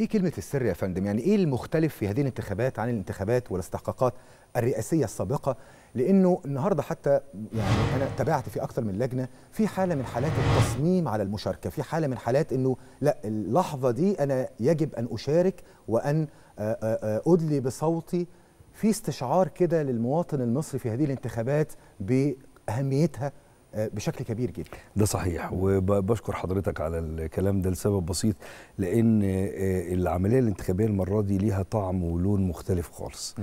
ايه كلمه السر يا فندم يعني ايه المختلف في هذه الانتخابات عن الانتخابات والاستحقاقات الرئاسيه السابقه لانه النهارده حتى يعني انا تابعت في اكثر من لجنه في حاله من حالات التصميم على المشاركه في حاله من حالات انه لا اللحظه دي انا يجب ان اشارك وان آه، آه، آه، ادلي بصوتي في استشعار كده للمواطن المصري في هذه الانتخابات باهميتها آه، بشكل كبير جدا ده صحيح وبشكر حضرتك على الكلام ده لسبب بسيط لان آه، العمليه الانتخابيه المره دي ليها طعم ولون مختلف خالص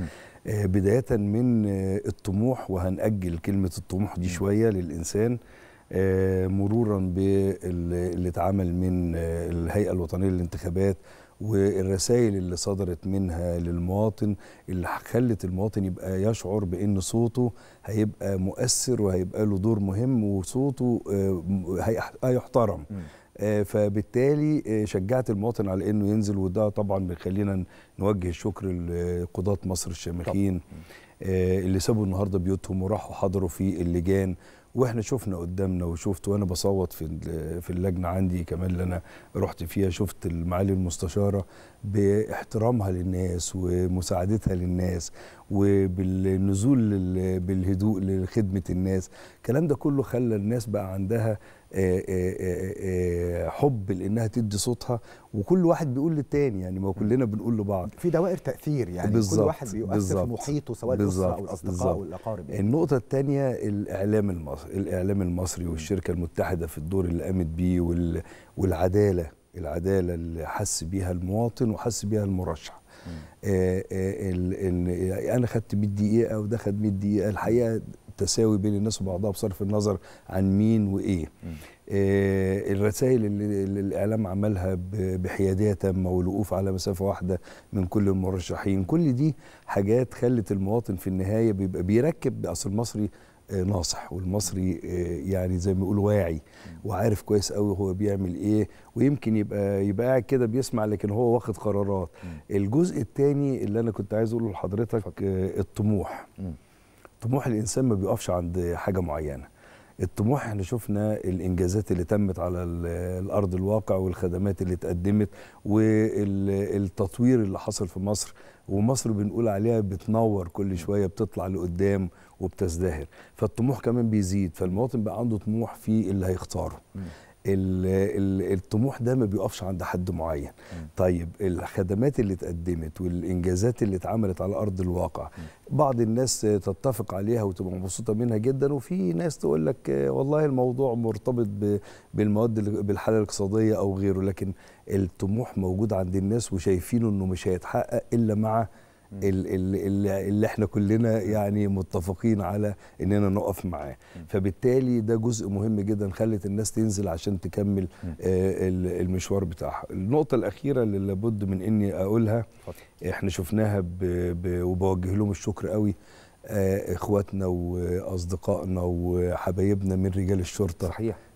آه، بدايه من الطموح وهنأجل كلمه الطموح دي شويه للانسان مرورا باللي اتعمل من الهيئه الوطنيه للانتخابات والرسائل اللي صدرت منها للمواطن اللي خلت المواطن يبقى يشعر بان صوته هيبقى مؤثر وهيبقى له دور مهم وصوته آه، هيحترم آه، فبالتالي آه، شجعت المواطن على انه ينزل وده طبعا بيخلينا نوجه الشكر لقضاه مصر الشامخين آه، اللي سابوا النهارده بيوتهم وراحوا حضروا في اللجان واحنا شفنا قدامنا وشفت وانا بصوت في في اللجنه عندي كمان اللي انا رحت فيها شفت المعالي المستشاره باحترامها للناس ومساعدتها للناس وبالنزول بالهدوء لخدمه الناس الكلام ده كله خلى الناس بقى عندها آه، آه، آه، حب لانها تدي صوتها وكل واحد بيقول للتاني يعني ما كلنا بنقول لبعض في دوائر تاثير يعني كل واحد بيؤثر في محيطه سواء الاسره او الاصدقاء بالزبط. او الاقارب يعني. النقطه الثانيه الاعلام المصري الاعلام المصري والشركه المتحده في الدور اللي قامت بيه وال... والعداله العداله اللي حس بيها المواطن وحس بيها المرشح آه آه ال... ال... يعني انا خدت 100 دقيقه وده خد 100 دقيقه الحقيقه التساوي بين الناس وبعضها بصرف النظر عن مين وايه آه الرسائل اللي الاعلام عملها بحياديه تامه والوقوف على مسافه واحده من كل المرشحين كل دي حاجات خلت المواطن في النهايه بيبقى بيركب اصل المصري آه، ناصح والمصري آه، يعني زي ما يقول واعي وعارف كويس قوي هو بيعمل ايه ويمكن يبقى يبقى قاعد كده بيسمع لكن هو واخد قرارات الجزء الثاني اللي انا كنت عايز اقوله لحضرتك آه، الطموح طموح الانسان ما بيقفش عند حاجه معينه الطموح احنا شفنا الانجازات اللي تمت على الارض الواقع والخدمات اللي اتقدمت والتطوير اللي حصل في مصر ومصر بنقول عليها بتنور كل شويه بتطلع لقدام وبتزدهر فالطموح كمان بيزيد فالمواطن بقى عنده طموح في اللي هيختاره الطموح ده ما بيقفش عند حد معين طيب الخدمات اللي اتقدمت والانجازات اللي اتعملت على ارض الواقع بعض الناس تتفق عليها وتبقى مبسوطه منها جدا وفي ناس تقول لك والله الموضوع مرتبط بالمواد بالحاله الاقتصاديه او غيره لكن الطموح موجود عند الناس وشايفينه انه مش هيتحقق الا مع اللي, اللي احنا كلنا يعني متفقين على اننا نقف معاه فبالتالي ده جزء مهم جدا خلت الناس تنزل عشان تكمل آه، المشوار بتاعها النقطة الأخيرة اللي لابد من اني أقولها احنا شفناها وبوجه لهم الشكر قوي آه، اخواتنا واصدقائنا وحبايبنا من رجال الشرطه صحيح